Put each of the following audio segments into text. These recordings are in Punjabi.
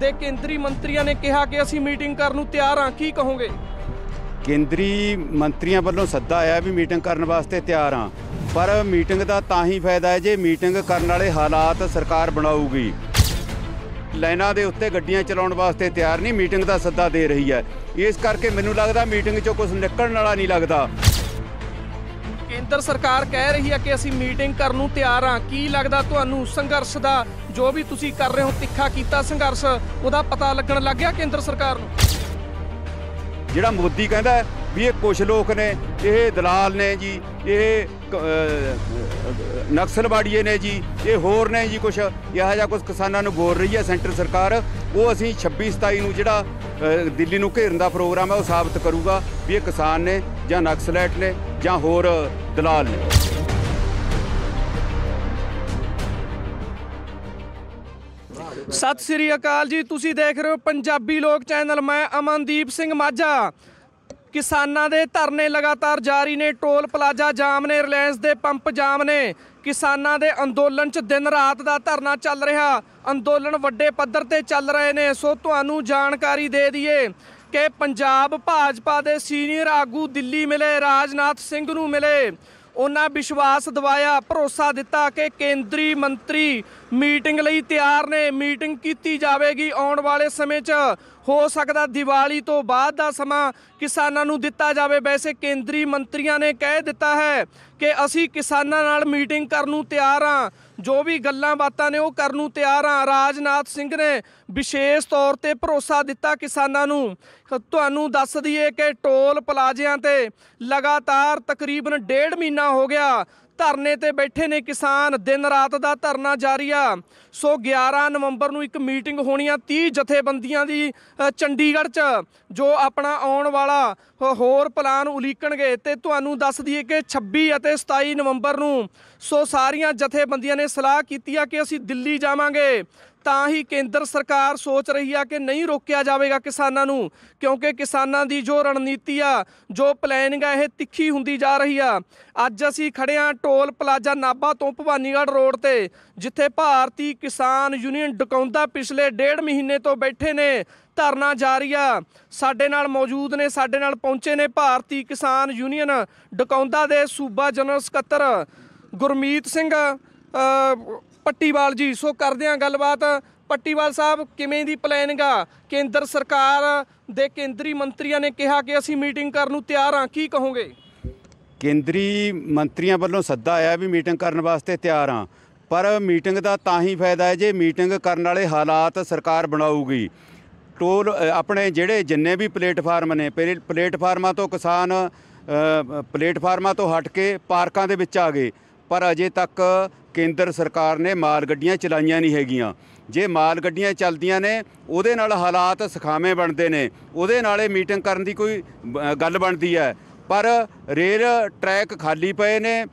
ਦੇ ਕੇਂਦਰੀ ਮੰਤਰੀਆਂ ਨੇ ਕਿਹਾ ਕਿ ਅਸੀਂ ਮੀਟਿੰਗ ਕਰਨ ਨੂੰ ਤਿਆਰ ਹਾਂ ਕੀ ਕਹੋਗੇ ਕੇਂਦਰੀ ਮੰਤਰੀਆਂ ਵੱਲੋਂ ਸੱਦਾ ਆਇਆ ਵੀ ਮੀਟਿੰਗ ਕਰਨ ਵਾਸਤੇ ਤਿਆਰ ਹਾਂ ਪਰ ਮੀਟਿੰਗ ਦਾ ਤਾਂ ਹੀ ਫਾਇਦਾ ਹੈ ਜੇ ਮੀਟਿੰਗ ਕਰਨ ਵਾਲੇ ਹਾਲਾਤ ਸਰਕਾਰ ਬਣਾਊਗੀ ਲਾਈਨਾਂ ਦੇ ਉੱਤੇ ਗੱਡੀਆਂ ਚਲਾਉਣ ਵਾਸਤੇ ਤਿਆਰ ਨਹੀਂ ਮੀਟਿੰਗ ਦਾ ਸੱਦਾ ਦੇ ਰਹੀ ਹੈ ਇਸ ਕਰਕੇ ਮੈਨੂੰ ਲੱਗਦਾ ਮੀਟਿੰਗ 'ਚੋਂ ਕੁਝ ਨਿਕਲਣ ਵਾਲਾ ਨਹੀਂ ਲੱਗਦਾ ਕੇਂਦਰ ਸਰਕਾਰ ਕਹਿ ਰਹੀ ਹੈ ਕਿ ਅਸੀਂ ਮੀਟਿੰਗ ਕਰਨ ਨੂੰ ਤਿਆਰ ਹਾਂ ਕੀ ਲੱਗਦਾ ਤੁਹਾਨੂੰ ਸੰਘਰਸ਼ ਦਾ ਜੋ ਵੀ ਤੁਸੀਂ ਕਰ ਰਹੇ ਹੋ ਤਿੱਖਾ ਕੀਤਾ ਸੰਘਰਸ਼ ਉਹਦਾ ਪਤਾ ਲੱਗਣ ਲੱਗ ਗਿਆ ਕੇਂਦਰ ਸਰਕਾਰ ਨੂੰ ਜਿਹੜਾ ਮੋਦੀ ਕਹਿੰਦਾ ਵੀ ਇਹ ਕੁਝ ਲੋਕ ਨੇ ਇਹ ਦਲਾਲ ਨੇ ਜੀ ਇਹ ਨਕਸਲਵਾੜੀਏ ਨੇ ਜੀ ਇਹ ਹੋਰ ਨੇ ਜੀ ਕੁਝ ਇਹੋ ਜਿਹਾ ਕੁਝ ਕਿਸਾਨਾਂ ਨੂੰ ਬੋਲ ਰਹੀ ਹੈ ਸੈਂਟਰ ਸਰਕਾਰ ਉਹ ਅਸੀਂ 26 27 ਨੂੰ ਜਿਹੜਾ ਦਿੱਲੀ ਨੂੰ ਘੇਰਨ ਦਾ ਪ੍ਰੋਗਰਾਮ ਹੈ ਉਹ ਸਾਬਤ ਕਰੂਗਾ ਵੀ ਇਹ ਕਿਸਾਨ ਨੇ ਜਾਂ ਨਕਸਲੈਟ ਨੇ ਜਾਂ ਹੋਰ ਦਲਾਲ ਨੇ ਸਤਿ ਸ੍ਰੀ ਅਕਾਲ ਜੀ ਤੁਸੀਂ ਦੇਖ ਰਹੇ ਹੋ ਪੰਜਾਬੀ ਲੋਕ ਚੈਨਲ ਮੈਂ ਅਮਨਦੀਪ ਸਿੰਘ ਮਾਝਾ ਕਿਸਾਨਾਂ ਦੇ ਧਰਨੇ ਲਗਾਤਾਰ ਜਾਰੀ ਨੇ ਟੋਲ ਪਲਾਜ਼ਾ ਜਾਮ ਨੇ ਰਿਲਾਇੰਸ ਦੇ ਪੰਪ ਜਾਮ ਨੇ ਕਿਸਾਨਾਂ ਦੇ ਅੰਦੋਲਨ 'ਚ ਦਿਨ ਰਾਤ ਦਾ ਧਰਨਾ ਚੱਲ ਰਿਹਾ ਅੰਦੋਲਨ ਵੱਡੇ ਪੱਧਰ ਤੇ ਚੱਲ ਰਹੇ ਨੇ ਸੋ ਤੁਹਾਨੂੰ ਜਾਣਕਾਰੀ ਦੇ ਦਈਏ ਕਿ ਪੰਜਾਬ ਭਾਜਪਾ ਦੇ ਸੀਨੀਅਰ ਆਗੂ ਦਿੱਲੀ ਮਿਲੇ ਰਾਜਨਾਥ ਸਿੰਘ ਨੂੰ ਮਿਲੇ ਉਹਨਾਂ ਵਿਸ਼ਵਾਸ ਦਿਵਾਇਆ ਭਰੋਸਾ ਦਿੱਤਾ ਕਿ ਕੇਂਦਰੀ ਮੰਤਰੀ ਮੀਟਿੰਗ ਲਈ ਤਿਆਰ ਨੇ ਮੀਟਿੰਗ ਕੀਤੀ ਜਾਵੇਗੀ ਆਉਣ ਵਾਲੇ ਸਮੇਂ 'ਚ ਹੋ ਸਕਦਾ ਦੀਵਾਲੀ ਤੋਂ ਬਾਅਦ ਦਾ ਸਮਾਂ ਕਿਸਾਨਾਂ ਨੂੰ ਦਿੱਤਾ ਜਾਵੇ ਵੈਸੇ ਕੇਂਦਰੀ ਮੰਤਰੀਆਂ ਨੇ ਕਹਿ ਦਿੱਤਾ ਹੈ ਕਿ ਅਸੀਂ ਕਿਸਾਨਾਂ ਨਾਲ ਮੀਟਿੰਗ ਕਰਨ ਨੂੰ ਤਿਆਰ ਹਾਂ ਜੋ ਵੀ ਗੱਲਾਂ ਬਾਤਾਂ ਨੇ ਉਹ ਕਰਨ ਨੂੰ ਤਿਆਰ ਹਾਂ ਰਾਜਨਾਥ ਸਿੰਘ ਨੇ ਵਿਸ਼ੇਸ਼ ਤੌਰ ਤੇ ਭਰੋਸਾ ਦਿੱਤਾ ਕਿਸਾਨਾਂ ਨੂੰ ਤੁਹਾਨੂੰ ਦੱਸ ਦਈਏ ਕਿ ਟੋਲ ਪਲਾਜ਼ਿਆਂ ਤੇ ਲਗਾਤਾਰ ਤਕਰੀਬਨ ਡੇਢ ਮਹੀਨਾ ਹੋ ਗਿਆ ਧਰਨੇ ਤੇ ਬੈਠੇ ਨੇ ਕਿਸਾਨ ਦਿਨ ਰਾਤ ਦਾ ਧਰਨਾ ਜਾਰੀ ਆ ਸੋ 11 ਨਵੰਬਰ ਨੂੰ ਇੱਕ ਮੀਟਿੰਗ ਹੋਣੀ ਆ 30 ਜਥੇਬੰਦੀਆਂ ਦੀ ਚੰਡੀਗੜ੍ਹ 'ਚ ਜੋ ਆਪਣਾ ਆਉਣ ਵਾਲਾ ਹੋਰ ਪਲਾਨ ਉਲੀਕਣਗੇ ਤੇ ਤੁਹਾਨੂੰ ਦੱਸ ਦਈਏ ਕਿ 26 ਅਤੇ 27 ਨਵੰਬਰ ਨੂੰ ਸੋ ਸਾਰੀਆਂ ਜਥੇਬੰਦੀਆਂ ਨੇ ਸਲਾਹ ਕੀਤੀ ਆ ਕਿ ਅਸੀਂ ਦਿੱਲੀ ਜਾਵਾਂਗੇ ਤਾਂ ਹੀ ਕੇਂਦਰ ਸਰਕਾਰ ਸੋਚ ਰਹੀ ਆ ਕਿ ਨਹੀਂ ਰੋਕਿਆ ਜਾਵੇਗਾ ਕਿਸਾਨਾਂ ਨੂੰ ਕਿਉਂਕਿ ਕਿਸਾਨਾਂ ਦੀ ਜੋ ਰਣਨੀਤੀ ਆ ਜੋ ਪਲੈਨਿੰਗ ਆ ਇਹ ਤਿੱਖੀ ਹੁੰਦੀ ਜਾ ਰਹੀ ਆ ਅੱਜ ਅਸੀਂ ਖੜੇ ਆ ਟੋਲ ਪਲਾਜ਼ਾ ਨਾਬਾ ਤੋਂ ਭਵਾਨੀਗੜ੍ਹ ਰੋਡ ਤੇ ਜਿੱਥੇ ਭਾਰਤੀ ਕਿਸਾਨ ਯੂਨੀਅਨ ਡਕਾਉਂਦਾ ਪਿਛਲੇ ਡੇਢ ਮਹੀਨੇ ਤੋਂ ਬੈਠੇ ਨੇ ਧਰਨਾ ਜਾਰੀ ਆ ਸਾਡੇ ਨਾਲ ਮੌਜੂਦ ਨੇ ਸਾਡੇ ਨਾਲ ਪਹੁੰਚੇ ਨੇ ਭਾਰਤੀ ਕਿਸਾਨ ਯੂਨੀਅਨ ਡਕਾਉਂਦਾ ਦੇ ਸੂਬਾ ਜਨਰਲ ਸਕੱਤਰ ਗੁਰਮੀਤ ਸਿੰਘ ਪੱਟੀਵਾਲ ਜੀ ਸੋ ਕਰਦੇ ਆ ਗੱਲਬਾਤ ਪੱਟੀਵਾਲ ਸਾਹਿਬ ਕਿਵੇਂ ਦੀ ਪਲੈਨਿੰਗ ਆ ਕੇਂਦਰ ਸਰਕਾਰ ਦੇ ਕੇਂਦਰੀ ਮੰਤਰੀਆਂ ਨੇ ਕਿਹਾ ਕਿ ਅਸੀਂ ਮੀਟਿੰਗ ਕਰਨ ਨੂੰ ਤਿਆਰ ਆ ਕੀ ਕਹੋਗੇ ਕੇਂਦਰੀ ਮੰਤਰੀਆਂ ਵੱਲੋਂ ਸੱਦਾ ਆਇਆ ਵੀ ਮੀਟਿੰਗ ਕਰਨ ਵਾਸਤੇ ਤਿਆਰ ਆ ਪਰ ਮੀਟਿੰਗ ਦਾ ਤਾਂ ਹੀ ਫਾਇਦਾ ਹੈ ਜੇ ਮੀਟਿੰਗ ਕਰਨ ਵਾਲੇ ਹਾਲਾਤ ਸਰਕਾਰ ਬਣਾਊਗੀ ਟੋਲ ਆਪਣੇ ਜਿਹੜੇ ਜਿੰਨੇ ਵੀ ਪਲੇਟਫਾਰਮ ਨੇ ਪਲੇਟਫਾਰਮਾਂ ਤੋਂ ਕਿਸਾਨ ਪਲੇਟਫਾਰਮਾਂ ਤੋਂ ਹਟ ਕੇ ਪਾਰਕਾਂ ਦੇ ਵਿੱਚ ਆ ਗਏ ਪਰ ਅਜੇ ਤੱਕ ਕੇਂਦਰ ਸਰਕਾਰ ਨੇ ਮਾਲ ਗੱਡੀਆਂ ਚਲਾਈਆਂ ਨਹੀਂ ਹੈਗੀਆਂ ਜੇ ਮਾਲ ਗੱਡੀਆਂ ਚਲਦੀਆਂ ਨੇ ਉਹਦੇ ਨਾਲ ਹਾਲਾਤ ਸਖਾਵੇਂ ਬਣਦੇ ਨੇ ਉਹਦੇ ਨਾਲੇ ਮੀਟਿੰਗ ਕਰਨ ਦੀ ਕੋਈ ਗੱਲ ਬਣਦੀ ਹੈ ਪਰ ਰੇਲ ਟਰੈਕ ਖਾਲੀ ਪਏ ਨੇ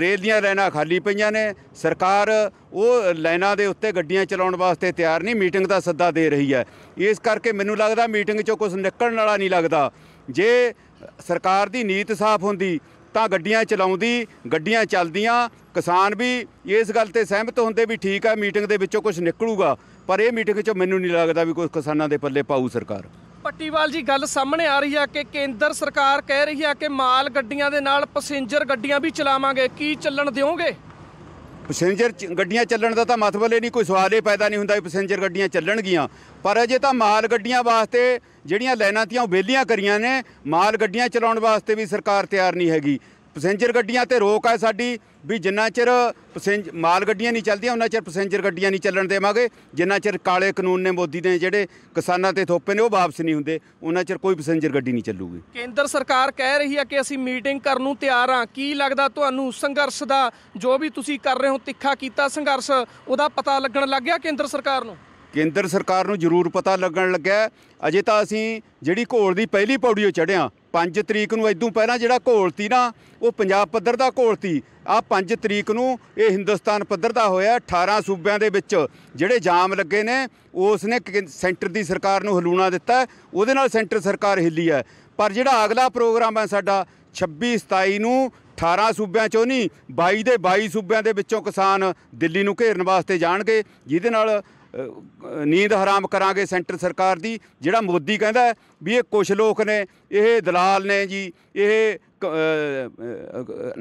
ਰੇਲ ਦੀਆਂ ਲਾਈਨਾਂ ਖਾਲੀ ਪਈਆਂ ਨੇ ਸਰਕਾਰ ਉਹ ਲਾਈਨਾਂ ਦੇ ਉੱਤੇ ਗੱਡੀਆਂ ਚਲਾਉਣ ਵਾਸਤੇ ਤਿਆਰ ਨਹੀਂ ਮੀਟਿੰਗ ਦਾ ਸੱਦਾ ਦੇ ਰਹੀ ਹੈ ਇਸ ਕਰਕੇ ਮੈਨੂੰ ਲੱਗਦਾ ਮੀਟਿੰਗ 'ਚੋਂ ਕੁਝ ਨਿਕਲਣ ਵਾਲਾ ਨਹੀਂ ਲੱਗਦਾ ਜੇ ਸਰਕਾਰ ਦੀ ਨੀਤ ਸਾਫ਼ ਹੁੰਦੀ ਤਾਂ ਗੱਡੀਆਂ ਚਲਾਉਂਦੀ ਗੱਡੀਆਂ ਚੱਲਦੀਆਂ ਕਿਸਾਨ ਵੀ ਇਸ ਗੱਲ ਤੇ ਸਹਿਮਤ ਹੁੰਦੇ ਵੀ ਠੀਕ ਹੈ ਮੀਟਿੰਗ ਦੇ ਵਿੱਚੋਂ ਕੁਝ ਨਿਕਲੂਗਾ ਪਰ ਇਹ ਮੀਟਿੰਗ 'ਚ ਮੈਨੂੰ ਨਹੀਂ ਲੱਗਦਾ ਵੀ ਕੋਈ ਕਿਸਾਨਾਂ ਦੇ ਪੱਲੇ ਪਾਊ ਸਰਕਾਰ ਪੱਟੀਵਾਲ ਜੀ ਗੱਲ ਸਾਹਮਣੇ ਆ ਰਹੀ ਆ ਕਿ ਕੇਂਦਰ ਸਰਕਾਰ ਕਹਿ ਰਹੀ ਆ ਕਿ ਮਾਲ ਗੱਡੀਆਂ ਦੇ ਨਾਲ ਪੈਸੇਂਜਰ ਗੱਡੀਆਂ ਵੀ ਚਲਾਵਾਂਗੇ ਕੀ ਚੱਲਣ ਦਿਓਗੇ ਪੈਸੇਂਜਰ ਗੱਡੀਆਂ ਚੱਲਣ ਦਾ ਤਾਂ ਮਤਲਬ ਹੀ ਨਹੀਂ ਕੋਈ ਸਵਾਲ ਹੀ ਪੈਦਾ ਨਹੀਂ ਹੁੰਦਾ ਕਿ ਪੈਸੇਂਜਰ ਗੱਡੀਆਂ ਚੱਲਣਗੀਆਂ ਪਰ ਅਜੇ ਤਾਂ ਮਾਲ ਗੱਡੀਆਂ ਵਾਸਤੇ ਜਿਹੜੀਆਂ ਲੈਣਾ ਤੀਆਂ ਉਹ ਬੇਲੀਆਂ ਕਰੀਆਂ ਨੇ ਮਾਲ ਗੱਡੀਆਂ ਚਲਾਉਣ ਵਾਸਤੇ ਵੀ ਸਰਕਾਰ ਤਿਆਰ ਨਹੀਂ ਹੈਗੀ ਪੈਸੇਂਜਰ ਗੱਡੀਆਂ ਤੇ ਰੋਕ ਹੈ ਸਾਡੀ ਵੀ ਜਿੰਨਾ ਚਿਰ ਪੈਸੇਂਜਰ ਮਾਲ ਗੱਡੀਆਂ ਨਹੀਂ ਚੱਲਦੀਆਂ ਉਹਨਾਂ ਚਿਰ ਪੈਸੇਂਜਰ ਗੱਡੀਆਂ ਨਹੀਂ ਚੱਲਣ ਦੇਵਾਂਗੇ ਜਿੰਨਾ ਚਿਰ ਕਾਲੇ ਕਾਨੂੰਨ ਨੇ ਮੋਦੀ ਨੇ ਜਿਹੜੇ ਕਿਸਾਨਾਂ ਤੇ ਥੋਪੇ ਨੇ ਉਹ ਵਾਪਸ ਨਹੀਂ ਹੁੰਦੇ ਉਹਨਾਂ ਚਿਰ ਕੋਈ ਪੈਸੇਂਜਰ ਗੱਡੀ ਨਹੀਂ ਚੱਲੂਗੀ ਕੇਂਦਰ ਸਰਕਾਰ ਕਹਿ ਰਹੀ ਹੈ ਕਿ ਅਸੀਂ ਮੀਟਿੰਗ ਕਰਨ ਨੂੰ ਤਿਆਰ ਹਾਂ ਕੀ ਲੱਗਦਾ ਤੁਹਾਨੂੰ ਸੰਘਰਸ਼ ਦਾ ਜੋ ਵੀ ਤੁਸੀਂ ਕਰ ਰਹੇ ਹੋ ਤਿੱਖਾ ਕੀਤਾ ਸੰਘਰਸ਼ ਉਹਦਾ ਪਤਾ ਲੱਗਣ ਲੱਗ ਗਿਆ ਕੇਂਦਰ ਸਰਕਾਰ ਨੂੰ ਕੇਂਦਰ ਸਰਕਾਰ ਨੂੰ ਜ਼ਰੂਰ ਪਤਾ ਲੱਗਣ ਲੱਗਿਆ ਅਜੇ ਤਾਂ ਅਸੀਂ ਜਿਹੜੀ ਘੋਲ ਦੀ ਪਹਿਲੀ ਪੌੜੀ ਉਹ ਚੜਿਆ 5 ਤਰੀਕ ਨੂੰ ਇਦੋਂ ਪਹਿਲਾਂ ਜਿਹੜਾ ਘੋਲ ਨਾ ਉਹ ਪੰਜਾਬ ਪੱਧਰ ਦਾ ਘੋਲ ਆ 5 ਤਰੀਕ ਨੂੰ ਇਹ ਹਿੰਦੁਸਤਾਨ ਪੱਧਰ ਦਾ ਹੋਇਆ 18 ਸੂਬਿਆਂ ਦੇ ਵਿੱਚ ਜਿਹੜੇ ਜਾਮ ਲੱਗੇ ਨੇ ਉਸ ਨੇ ਸੈਂਟਰ ਦੀ ਸਰਕਾਰ ਨੂੰ ਹਲੂਣਾ ਦਿੱਤਾ ਉਹਦੇ ਨਾਲ ਸੈਂਟਰ ਸਰਕਾਰ ਹਿੱਲੀ ਹੈ ਪਰ ਜਿਹੜਾ ਅਗਲਾ ਪ੍ਰੋਗਰਾਮ ਹੈ ਸਾਡਾ 26 27 ਨੂੰ 18 ਸੂਬਿਆਂ ਚੋਂ ਨਹੀਂ 22 ਦੇ 22 ਸੂਬਿਆਂ ਦੇ ਵਿੱਚੋਂ ਕਿਸਾਨ ਦਿੱਲੀ ਨੂੰ ਘੇਰਨ ਵਾਸਤੇ ਜਾਣਗੇ ਜਿਹਦੇ ਨਾਲ ਨੀਂਦ ਹਰਾਮ ਕਰਾਂਗੇ ਸੈਂਟਰ ਸਰਕਾਰ ਦੀ ਜਿਹੜਾ ਮੋਦੀ ਕਹਿੰਦਾ ਵੀ ਇਹ ਕੁਝ ਲੋਕ ਨੇ ਇਹ ਦਲਾਲ ਨੇ ਜੀ ਇਹ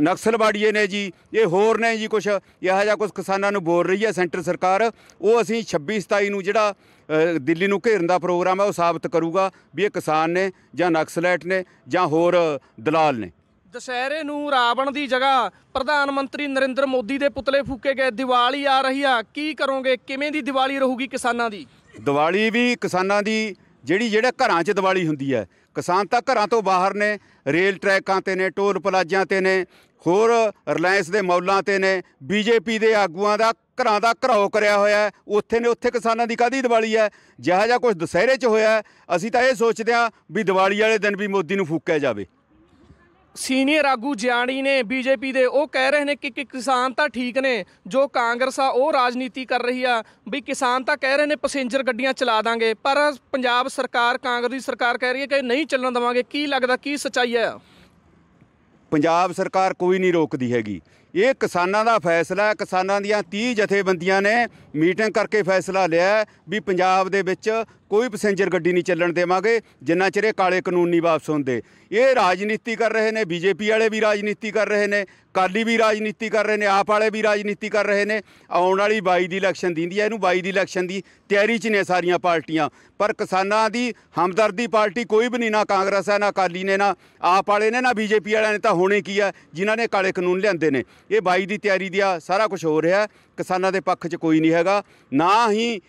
ਨਕਸਲਵਾੜੀਏ ਨੇ ਜੀ ਇਹ ਹੋਰ ਨੇ ਜੀ ਕੁਝ ਇਹੋ ਜਿਹਾ ਕੁਝ ਕਿਸਾਨਾਂ ਨੂੰ ਬੋਲ ਰਹੀ ਹੈ ਸੈਂਟਰ ਸਰਕਾਰ ਉਹ ਅਸੀਂ 26 27 ਨੂੰ ਜਿਹੜਾ ਦਿੱਲੀ ਨੂੰ ਘੇਰਨ ਦਾ ਪ੍ਰੋਗਰਾਮ ਹੈ ਉਹ ਸਾਬਤ ਕਰੂਗਾ ਵੀ ਇਹ ਕਿਸਾਨ ਨੇ ਜਾਂ ਨਕਸਲੈਟ ਨੇ ਜਾਂ ਹੋਰ ਦਲਾਲ ਨੇ ਦਸ਼ਹਿਰੇ ਨੂੰ ਰਾਵਣ ਦੀ ਜਗ੍ਹਾ ਪ੍ਰਧਾਨ ਮੰਤਰੀ ਨਰਿੰਦਰ ਮੋਦੀ ਦੇ ਪੁਤਲੇ ਫੂਕੇ ਗਏ ਦੀਵਾਲੀ ਆ ਰਹੀ ਆ ਕੀ ਕਰੋਗੇ ਕਿਵੇਂ ਦੀ ਦੀਵਾਲੀ ਰਹੂਗੀ ਕਿਸਾਨਾਂ ਦੀ ਦੀਵਾਲੀ ਵੀ ਕਿਸਾਨਾਂ ਦੀ ਜਿਹੜੀ ਜਿਹੜੇ ਘਰਾਂ 'ਚ ਦੀਵਾਲੀ ਹੁੰਦੀ ਹੈ ਕਿਸਾਨ ਤਾਂ ਘਰਾਂ ਤੋਂ ਬਾਹਰ ਨੇ ਰੇਲ ਟਰੈਕਾਂ ਤੇ ਨੇ ਟੋਲ ਪਲਾਜ਼ਾਂ ਤੇ ਨੇ ਹੋਰ ਰਿਲਾਇੰਸ ਦੇ ਮੌਲਾਂ ਤੇ ਨੇ ਬੀਜੇਪੀ ਦੇ ਆਗੂਆਂ ਦਾ ਘਰਾਂ ਦਾ ਘਰਾਓ ਕਰਿਆ ਹੋਇਆ ਉੱਥੇ ਨੇ ਉੱਥੇ ਕਿਸਾਨਾਂ ਦੀ ਕਾਦੀ ਦੀਵਾਲੀ ਹੈ ਜਿਹਾ ਜਿਹਾ ਕੁਝ ਦਸਹਿਰੇ 'ਚ ਹੋਇਆ ਅਸੀਂ ਤਾਂ ਇਹ ਸੋਚਦੇ ਆ ਵੀ ਦੀਵਾਲੀ ਵਾਲੇ ਦਿਨ ਵੀ ਮੋਦੀ ਨੂੰ ਫੂਕਿਆ ਜਾਵੇ ਸੀਨੀਅਰ ਆਗੂ ਜਿਆਣੀ ਨੇ ਬੀਜੇਪੀ ਦੇ ਉਹ ਕਹਿ ਰਹੇ ਨੇ ਕਿ ਕਿ ਕਿਸਾਨ ਤਾਂ ਠੀਕ ਨੇ ਜੋ ਕਾਂਗਰਸ ਆ ਉਹ ਰਾਜਨੀਤੀ ਕਰ ਰਹੀ ਆ ਵੀ ਕਿਸਾਨ ਤਾਂ ਕਹਿ ਰਹੇ ਨੇ ਪੈਸੇਂਜਰ ਗੱਡੀਆਂ ਚਲਾ ਦਾਂਗੇ ਪਰ ਪੰਜਾਬ ਸਰਕਾਰ ਕਾਂਗਰਸ ਦੀ ਸਰਕਾਰ ਕਹਿ ਰਹੀ ਹੈ ਕਿ ਨਹੀਂ ਚੱਲਣ ਦਵਾਂਗੇ ਕੀ ਲੱਗਦਾ ਕੀ ਸਚਾਈ ਹੈ ਪੰਜਾਬ ਸਰਕਾਰ ਕੋਈ ਨਹੀਂ ਰੋਕਦੀ ਹੈਗੀ ਇਹ ਕਿਸਾਨਾਂ ਦਾ ਫੈਸਲਾ ਹੈ ਕਿਸਾਨਾਂ ਦੀਆਂ 30 ਜਥੇਬੰਦੀਆਂ ਨੇ ਮੀਟਿੰਗ ਕਰਕੇ ਫੈਸਲਾ ਲਿਆ ਵੀ ਪੰਜਾਬ ਦੇ ਵਿੱਚ ਕੋਈ ਪੈਸੇਂਜਰ ਗੱਡੀ ਨਹੀਂ ਚੱਲਣ ਦੇਵਾਂਗੇ ਜਿੰਨਾ ਚਿਰ ਇਹ ਕਾਲੇ ਕਾਨੂੰਨ ਨਹੀਂ ਵਾਪਸ ਹੁੰਦੇ ਇਹ ਰਾਜਨੀਤੀ ਕਰ ਰਹੇ ਨੇ ਬੀਜੇਪੀ ਵਾਲੇ ਵੀ ਰਾਜਨੀਤੀ ਕਰ ਰਹੇ ਨੇ ਕਾਲੀ ਵੀ ਰਾਜਨੀਤੀ ਕਰ ਰਹੇ ਨੇ ਆਪ ਵਾਲੇ ਵੀ ਰਾਜਨੀਤੀ ਕਰ ਰਹੇ ਨੇ ਆਉਣ ਵਾਲੀ 22 ਦੀ ਇਲੈਕਸ਼ਨ ਦੀਂਦੀ ਹੈ ਇਹਨੂੰ 22 ਦੀ ਇਲੈਕਸ਼ਨ ਦੀ ਤਿਆਰੀ 'ਚ ਨੇ ਸਾਰੀਆਂ ਪਾਰਟੀਆਂ ਪਰ ਕਿਸਾਨਾਂ ਦੀ ਹਮਦਰਦੀ ਪਾਰਟੀ ਕੋਈ ਵੀ ਨਹੀਂ ਨਾ ਕਾਂਗਰਸ ਹੈ ਨਾ ਕਾਲੀ ਨੇ ਨਾ ਆਪ ਵਾਲੇ ਨੇ ਨਾ ਬੀਜੇਪੀ ਵਾਲਿਆਂ ਨੇ ਤਾਂ ਹੋਣੇ ਕੀ ਹੈ ਜਿਨ੍ਹਾਂ ਨੇ ਕਾਲੇ ਕਾਨੂੰਨ ਲਿਆਂਦੇ ਨੇ ਇਹ 22 ਦੀ ਤਿਆਰੀ ਦੀ ਆ ਸਾਰਾ ਕੁਝ ਹੋ ਰਿਹਾ ਕਿਸਾਨਾਂ ਦੇ ਪੱਖ 'ਚ ਕੋਈ ਨਹੀਂ ਹੈਗਾ ਨਾ ਹੀ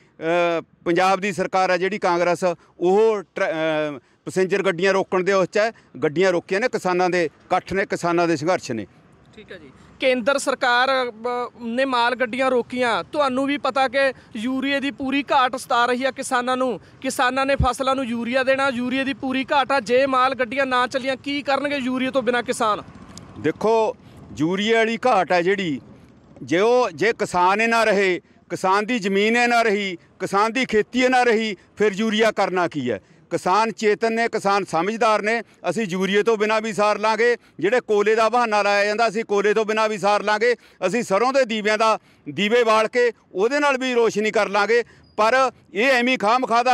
ਪੰਜਾਬ ਦੀ ਸਰਕਾਰ ਹੈ ਜਿਹੜੀ ਕਾਂਗਰਸ ਉਹ ਪੈਸੇਂਜਰ ਗੱਡੀਆਂ ਰੋਕਣ ਦੇ ਉਸ ਚ ਗੱਡੀਆਂ ਰੋਕੀਆਂ ਨੇ ਕਿਸਾਨਾਂ ਦੇ ਇਕੱਠ ਨੇ ਕਿਸਾਨਾਂ ਦੇ ਸੰਘਰਸ਼ ਨੇ ਠੀਕ ਹੈ ਜੀ ਕੇਂਦਰ ਸਰਕਾਰ ਨੇ ਮਾਲ ਗੱਡੀਆਂ ਰੋਕੀਆਂ ਤੁਹਾਨੂੰ ਵੀ ਪਤਾ ਕਿ ਯੂਰੀਏ ਦੀ ਪੂਰੀ ਘਾਟ ਸਤਾ ਰਹੀ ਆ ਕਿਸਾਨਾਂ ਨੂੰ ਕਿਸਾਨਾਂ ਨੇ ਫਸਲਾਂ ਨੂੰ ਯੂਰੀਆ ਦੇਣਾ ਯੂਰੀਏ ਦੀ ਪੂਰੀ ਘਾਟ ਆ ਜੇ ਮਾਲ ਗੱਡੀਆਂ ਨਾ ਚੱਲੀਆਂ ਕੀ ਕਰਨਗੇ ਯੂਰੀਏ ਤੋਂ ਬਿਨਾ ਕਿਸਾਨ ਦੇਖੋ ਯੂਰੀਏ ਵਾਲੀ ਘਾਟ ਆ ਜਿਹੜੀ ਜੇ ਉਹ ਜੇ ਕਿਸਾਨ ਹੀ ਨਾ ਰਹੇ ਕਿਸਾਨ ਦੀ ਜ਼ਮੀਨ ਇਹ ਨਾ ਰਹੀ ਕਿਸਾਨ ਦੀ ਖੇਤੀ ਇਹ ਨਾ ਰਹੀ ਫਿਰ ਯੂਰੀਆ ਕਰਨਾ ਕੀ ਹੈ ਕਿਸਾਨ ਚੇਤਨ ਨੇ ਕਿਸਾਨ ਸਮਝਦਾਰ ਨੇ ਅਸੀਂ ਯੂਰੀਏ ਤੋਂ ਬਿਨਾ ਵੀ ਸਾਰ ਲਾਂਗੇ ਜਿਹੜੇ ਕੋਲੇ ਦਾ ਬਹਾਨਾ ਲਾਇਆ ਜਾਂਦਾ ਅਸੀਂ ਕੋਲੇ ਤੋਂ ਬਿਨਾ ਵੀ ਸਾਰ ਲਾਂਗੇ ਅਸੀਂ ਸਰੋਂ ਦੇ ਦੀਵਿਆਂ ਦਾ ਦੀਵੇ ਬਾਲ ਕੇ ਉਹਦੇ ਨਾਲ ਵੀ ਰੋਸ਼ਨੀ ਕਰ ਲਾਂਗੇ ਪਰ ਇਹ ਐਵੇਂ ਖਾਮ ਖਾਦਾ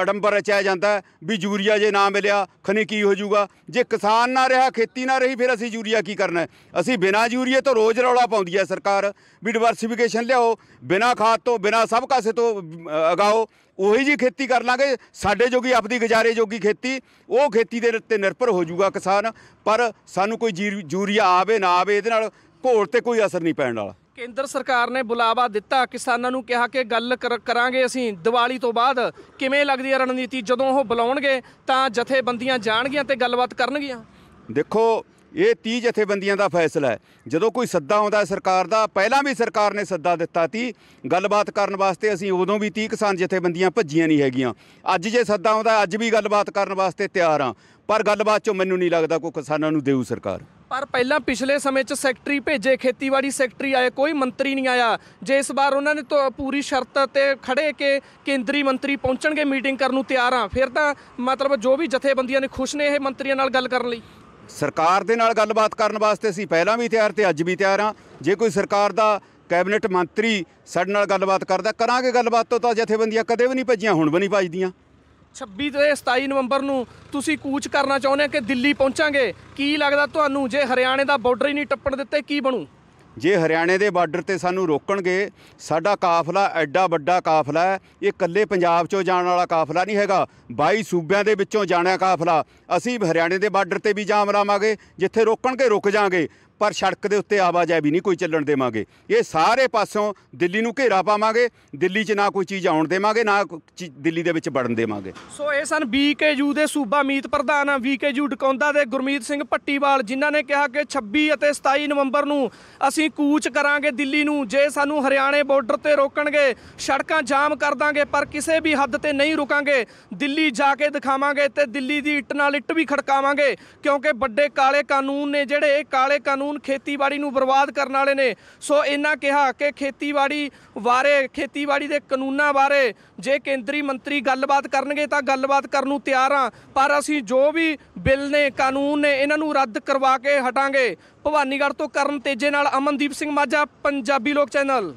ਅਡੰਬਰ ਰਚਿਆ ਜਾਂਦਾ ਵੀ ਯੂਰੀਆ ਜੇ ਨਾ ਮਿਲਿਆ ਖਨੇ ਕੀ ਹੋ ਜਾਊਗਾ ਜੇ ਕਿਸਾਨ ਨਾ ਰਿਹਾ ਖੇਤੀ ਨਾ ਰਹੀ ਫਿਰ ਅਸੀਂ ਯੂਰੀਆ ਕੀ ਕਰਨਾ ਅਸੀਂ ਬਿਨਾ ਯੂਰੀਏ ਤੋਂ ਰੋਜ਼ ਰੌਲਾ ਪਾਉਂਦੀ ਹੈ ਸਰਕਾਰ ਵੀ ਡਿਵਰਸਿਫਿਕੇਸ਼ਨ ਲਿਆਓ ਬਿਨਾ ਖਾਦ ਤੋਂ ਬਿਨਾ ਸਭ ਕਾਸੇ ਤੋਂ ਅਗਾਓ ਉਹੀ ਜੀ ਖੇਤੀ ਕਰ ਲਾਂਗੇ ਸਾਡੇ ਜੋਗੀ ਆਪਦੀ ਗੁਜ਼ਾਰੇ ਜੋਗੀ ਖੇਤੀ ਉਹ ਖੇਤੀ ਦੇ ਉੱਤੇ ਨਿਰਭਰ ਹੋ ਜਾਊਗਾ ਕਿਸਾਨ ਪਰ ਸਾਨੂੰ ਕੋਈ ਯੂਰੀਆ ਆਵੇ ਨਾ ਆਵੇ ਇਹਦੇ ਨਾਲ ਘੋਲ ਤੇ ਕੋਈ ਅਸਰ ਨਹੀਂ ਪੈਣ ਵਾਲਾ ਕੇਂਦਰ ਸਰਕਾਰ ਨੇ ਬੁਲਾਵਾ ਦਿੱਤਾ ਕਿਸਾਨਾਂ ਨੂੰ ਕਿਹਾ ਕਿ ਗੱਲ ਕਰਾਂਗੇ ਅਸੀਂ ਦੀਵਾਲੀ ਤੋਂ ਬਾਅਦ ਕਿਵੇਂ ਲੱਗਦੀ ਹੈ ਰਣਨੀਤੀ ਜਦੋਂ ਉਹ ਬੁਲਾਉਣਗੇ ਤਾਂ ਜਥੇਬੰਦੀਆਂ ਜਾਣਗੀਆਂ ਤੇ ਗੱਲਬਾਤ ਕਰਨਗੀਆਂ ਦੇਖੋ ਇਹ 30 ਜਥੇਬੰਦੀਆਂ ਦਾ ਫੈਸਲਾ ਹੈ ਜਦੋਂ ਕੋਈ ਸੱਦਾ ਆਉਂਦਾ ਸਰਕਾਰ ਦਾ ਪਹਿਲਾਂ ਵੀ ਸਰਕਾਰ ਨੇ ਸੱਦਾ ਦਿੱਤਾ ਸੀ ਗੱਲਬਾਤ ਕਰਨ ਵਾਸਤੇ ਅਸੀਂ ਉਦੋਂ ਵੀ 30 ਕਿਸਾਨ ਜਥੇਬੰਦੀਆਂ ਭੱਜੀਆਂ ਨਹੀਂ ਹੈਗੀਆਂ ਅੱਜ ਜੇ ਸੱਦਾ ਆਉਂਦਾ ਅੱਜ ਵੀ ਗੱਲਬਾਤ ਕਰਨ ਵਾਸਤੇ ਤਿਆਰ ਆ ਪਰ ਗੱਲਬਾਤ ਚੋਂ ਮੈਨੂੰ ਨਹੀਂ ਲੱਗਦਾ ਕੋਈ ਕਿਸਾਨਾਂ ਨੂੰ ਦੇਊ ਸਰਕਾਰ ਪਰ ਪਹਿਲਾਂ ਪਿਛਲੇ ਸਮੇਂ 'ਚ ਸੈਕਟਰੀ ਭੇਜੇ ਖੇਤੀਬਾੜੀ ਸੈਕਟਰੀ ਆਏ ਕੋਈ ਮੰਤਰੀ ਨਹੀਂ ਆਇਆ ਜੇ ਇਸ ਵਾਰ ਉਹਨਾਂ ਨੇ ਪੂਰੀ ਸ਼ਰਤ ਤੇ ਖੜੇ ਕੇ ਕੇਂਦਰੀ ਮੰਤਰੀ ਪਹੁੰਚਣਗੇ ਮੀਟਿੰਗ ਕਰਨ ਨੂੰ ਤਿਆਰ ਆ ਫਿਰ ਤਾਂ ਮਤਲਬ ਜੋ ਵੀ ਜਥੇਬੰਦੀਆਂ ਨੇ ਖੁਸ਼ ਨੇ ਇਹ ਮੰਤਰੀਆਂ ਨਾਲ ਗੱਲ ਕਰਨ ਲਈ ਸਰਕਾਰ ਦੇ ਨਾਲ ਗੱਲਬਾਤ ਕਰਨ ਵਾਸਤੇ ਅਸੀਂ ਪਹਿਲਾਂ ਵੀ ਤਿਆਰ ਤੇ ਅੱਜ ਵੀ ਤਿਆਰ ਆ ਜੇ ਕੋਈ ਸਰਕਾਰ ਦਾ ਕੈਬਨਿਟ ਮੰਤਰੀ ਸਾਡੇ ਨਾਲ ਗੱਲਬਾਤ ਕਰਦਾ ਕਰਾਂਗੇ ਗੱਲਬਾਤ ਤੋਂ ਤਾਂ ਜਥੇਬੰਦੀਆਂ ਕਦੇ ਵੀ ਨਹੀਂ ਭੱਜੀਆਂ ਹੁਣ ਵੀ ਨਹੀਂ ਭੱਜਦੀਆਂ 26 ਤੇ 27 ਨਵੰਬਰ ਨੂੰ ਤੁਸੀਂ ਕੂਚ ਕਰਨਾ ਚਾਹੁੰਦੇ ਹੋ ਕਿ ਦਿੱਲੀ ਪਹੁੰਚਾਂਗੇ ਕੀ ਲੱਗਦਾ ਤੁਹਾਨੂੰ ਜੇ ਹਰਿਆਣੇ ਦਾ ਬਾਰਡਰ ਹੀ ਨਹੀਂ ਟੱਪਣ ਦਿੱਤੇ ਕੀ ਬਣੂ ਜੇ ਹਰਿਆਣੇ ਦੇ ਬਾਰਡਰ ਤੇ ਸਾਨੂੰ ਰੋਕਣਗੇ ਸਾਡਾ ਕਾਫਲਾ ਐਡਾ ਵੱਡਾ ਕਾਫਲਾ ਹੈ ਇਹ ਇਕੱਲੇ ਪੰਜਾਬ ਚੋਂ ਜਾਣ ਵਾਲਾ ਕਾਫਲਾ ਨਹੀਂ ਹੈਗਾ 22 ਸੂਬਿਆਂ ਦੇ ਵਿੱਚੋਂ ਜਾਣਿਆ ਕਾਫਲਾ ਅਸੀਂ ਹਰਿਆਣੇ ਦੇ ਬਾਰਡਰ ਤੇ ਵੀ ਜਾਮ ਲਾਵਾਂਗੇ ਜਿੱਥੇ ਰੋਕਣਗੇ ਰੁਕ ਜਾਾਂਗੇ ਪਰ ਸੜਕ ਦੇ ਉੱਤੇ ਆਵਾਜਾਈ ਵੀ ਨਹੀਂ ਕੋਈ ਚੱਲਣ ਦੇਵਾਂਗੇ ਇਹ ਸਾਰੇ ਪਾਸੋਂ ਦਿੱਲੀ ਨੂੰ ਘੇਰਾ ਪਾਵਾਂਗੇ ਦਿੱਲੀ 'ਚ ਨਾ ਕੋਈ ਚੀਜ਼ ਆਉਣ ਦੇਵਾਂਗੇ ਨਾ ਦਿੱਲੀ ਦੇ ਵਿੱਚ ਵੜਨ ਦੇਵਾਂਗੇ ਸੋ ਇਹ ਸਨ ਵੀਕੇਯੂ ਦੇ ਸੂਬਾ ਮੀਤ ਪ੍ਰਧਾਨ ਵੀਕੇਯੂ ਡਕੌਂਦਾ ਦੇ ਗੁਰਮੀਤ ਸਿੰਘ ਪੱਟੀਵਾਲ ਜਿਨ੍ਹਾਂ ਨੇ ਕਿਹਾ ਕਿ 26 ਅਤੇ 27 ਨਵੰਬਰ ਨੂੰ ਅਸੀਂ ਕੂਚ ਕਰਾਂਗੇ ਦਿੱਲੀ ਨੂੰ ਜੇ ਸਾਨੂੰ ਹਰਿਆਣੇ ਬਾਰਡਰ ਤੇ ਰੋਕਣਗੇ ਸੜਕਾਂ ਜਾਮ ਕਰ ਦਾਂਗੇ ਪਰ ਕਿਸੇ ਵੀ ਹੱਦ ਤੇ ਨਹੀਂ ਰੁਕਾਂਗੇ ਦਿੱਲੀ ਜਾ ਕੇ ਦਿਖਾਵਾਂਗੇ ਤੇ ਦਿੱਲੀ ਦੀ ਇੱਟ ਨਾਲ ਇੱਟ ਵੀ ਖੜਕਾਵਾਂਗੇ ਕਿਉਂਕਿ ਵੱਡੇ ਕਾਲੇ ਕਾਨੂੰਨ ਨੇ ਜਿਹੜੇ ਕਾਲੇ ਕਾਨੂੰਨ ਕਾਨੂੰਨ ਖੇਤੀਬਾੜੀ ਨੂੰ ਬਰਬਾਦ ਕਰਨ ਵਾਲੇ ਨੇ ਸੋ ਇਹਨਾਂ ਕਿਹਾ ਕਿ ਖੇਤੀਬਾੜੀ ਬਾਰੇ ਖੇਤੀਬਾੜੀ ਦੇ ਕਾਨੂੰਨਾਂ ਬਾਰੇ ਜੇ ਕੇਂਦਰੀ ਮੰਤਰੀ ਗੱਲਬਾਤ ਕਰਨਗੇ ਤਾਂ ਗੱਲਬਾਤ ਕਰਨ ਨੂੰ ਤਿਆਰ ਆ ਪਰ ਅਸੀਂ ਜੋ ਵੀ ਬਿੱਲ ਨੇ ਕਾਨੂੰਨ ਨੇ ਇਹਨਾਂ ਨੂੰ ਰੱਦ ਕਰਵਾ ਕੇ ਹਟਾਂਗੇ ਭਵਾਨੀਗੜ੍ਹ ਤੋਂ ਕਰਨ ਤੇਜੇ ਨਾਲ ਅਮਨਦੀਪ ਸਿੰਘ ਮਾਝਾ ਪੰਜਾਬੀ ਲੋਕ ਚੈਨਲ